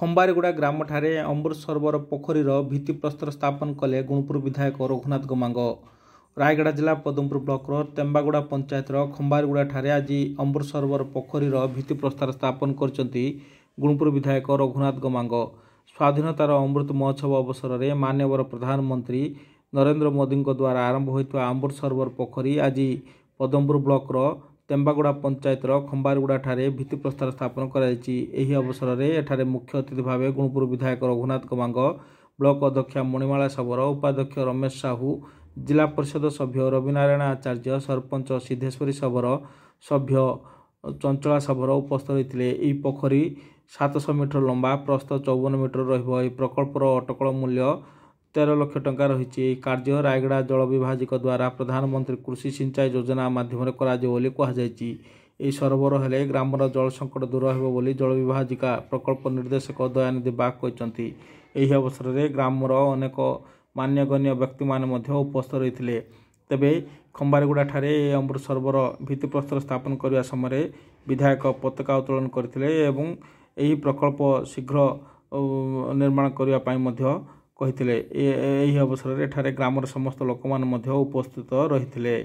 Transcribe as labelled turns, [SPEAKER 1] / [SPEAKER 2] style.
[SPEAKER 1] ଖମ୍ବାରିଗୁଡ଼ା ଗ୍ରାମଠାରେ ଅମୃତ ସରୋବର ପୋଖରୀର ଭିତ୍ତିପ୍ରସ୍ତର ସ୍ଥାପନ କଲେ ଗୁଣପୁର ବିଧାୟକ ରଘୁନାଥ ଗମାଙ୍ଗ ରାୟଗଡ଼ା ଜିଲ୍ଲା ପଦମପୁର ବ୍ଲକର ତେମ୍ବାଗୁଡ଼ା ପଞ୍ଚାୟତର ଖମ୍ବାରିଗୁଡ଼ାଠାରେ ଆଜି ଅମୃତ ସରୋବର ପୋଖରୀର ଭିତ୍ତିପ୍ରସ୍ତର ସ୍ଥାପନ କରିଛନ୍ତି ଗୁଣପୁର ବିଧାୟକ ରଘୁନାଥ ଗମାଙ୍ଗ ସ୍ୱାଧୀନତାର ଅମୃତ ମହୋତ୍ସବ ଅବସରରେ ମାନ୍ୟବର ପ୍ରଧାନମନ୍ତ୍ରୀ ନରେନ୍ଦ୍ର ମୋଦିଙ୍କ ଦ୍ୱାରା ଆରମ୍ଭ ହୋଇଥିବା ଆମ୍ବର ସରୋବର ପୋଖରୀ ଆଜି ପଦମପୁର ବ୍ଲକର ତେମ୍ବାଗୁଡ଼ା ପଞ୍ଚାୟତର ଖମ୍ବାରିଗୁଡ଼ାଠାରେ ଭିତ୍ତିପ୍ରସ୍ତର ସ୍ଥାପନ କରାଯାଇଛି ଏହି ଅବସରରେ ଏଠାରେ ମୁଖ୍ୟ ଅତିଥି ଭାବେ ଗୁଣପୁର ବିଧାୟକ ରଘୁନାଥ କୁମାଙ୍ଗ ବ୍ଲକ ଅଧ୍ୟକ୍ଷା ମଣିମାଳା ସବର ଉପାଧ୍ୟକ୍ଷ ରମେଶ ସାହୁ ଜିଲ୍ଲା ପରିଷଦ ସଭ୍ୟ ରବିନାରାୟଣ ଆଚାର୍ଯ୍ୟ ସରପଞ୍ଚ ସିଦ୍ଧେଶ୍ୱରୀ ସବର ସଭ୍ୟ ଚଞ୍ଚଳା ସବର ଉପସ୍ଥିତ ହୋଇଥିଲେ ଏହି ପୋଖରୀ ସାତଶହ ମିଟର ଲମ୍ବା ପ୍ରସ୍ତ ଚଉବନ ମିଟର ରହିବ ଏହି ପ୍ରକଳ୍ପର ଅଟକଳ ମୂଲ୍ୟ ତେର ଲକ୍ଷ ଟଙ୍କା ରହିଛି ଏହି କାର୍ଯ୍ୟ ରାୟଗଡ଼ା ଜଳ ବିଭାଜିକ ଦ୍ୱାରା ପ୍ରଧାନମନ୍ତ୍ରୀ କୃଷି ସିଞ୍ଚାଇ ଯୋଜନା ମାଧ୍ୟମରେ କରାଯିବ ବୋଲି କୁହାଯାଇଛି ଏହି ସରୋବର ହେଲେ ଗ୍ରାମର ଜଳ ସଙ୍କଟ ଦୂର ହେବ ବୋଲି ଜଳ ବିଭାଜିକା ପ୍ରକଳ୍ପ ନିର୍ଦ୍ଦେଶକ ଦୟାନିଧି ବାଗ କହିଛନ୍ତି ଏହି ଅବସରରେ ଗ୍ରାମର ଅନେକ ମାନ୍ୟଗଣ୍ୟ ବ୍ୟକ୍ତିମାନେ ମଧ୍ୟ ଉପସ୍ଥିତ ରହିଥିଲେ ତେବେ ଖମ୍ବାରିଗୁଡ଼ାଠାରେ ଏହି ଅମୃତ ସରୋବର ଭିତ୍ତିପ୍ରସ୍ତର ସ୍ଥାପନ କରିବା ସମୟରେ ବିଧାୟକ ପତାକା ଉତ୍ତୋଳନ କରିଥିଲେ ଏବଂ ଏହି ପ୍ରକଳ୍ପ ଶୀଘ୍ର ନିର୍ମାଣ କରିବା ପାଇଁ ମଧ୍ୟ କହିଥିଲେ ଏହି ଅବସରରେ ଏଠାରେ ଗ୍ରାମର ସମସ୍ତ ଲୋକମାନେ ମଧ୍ୟ ଉପସ୍ଥିତ ରହିଥିଲେ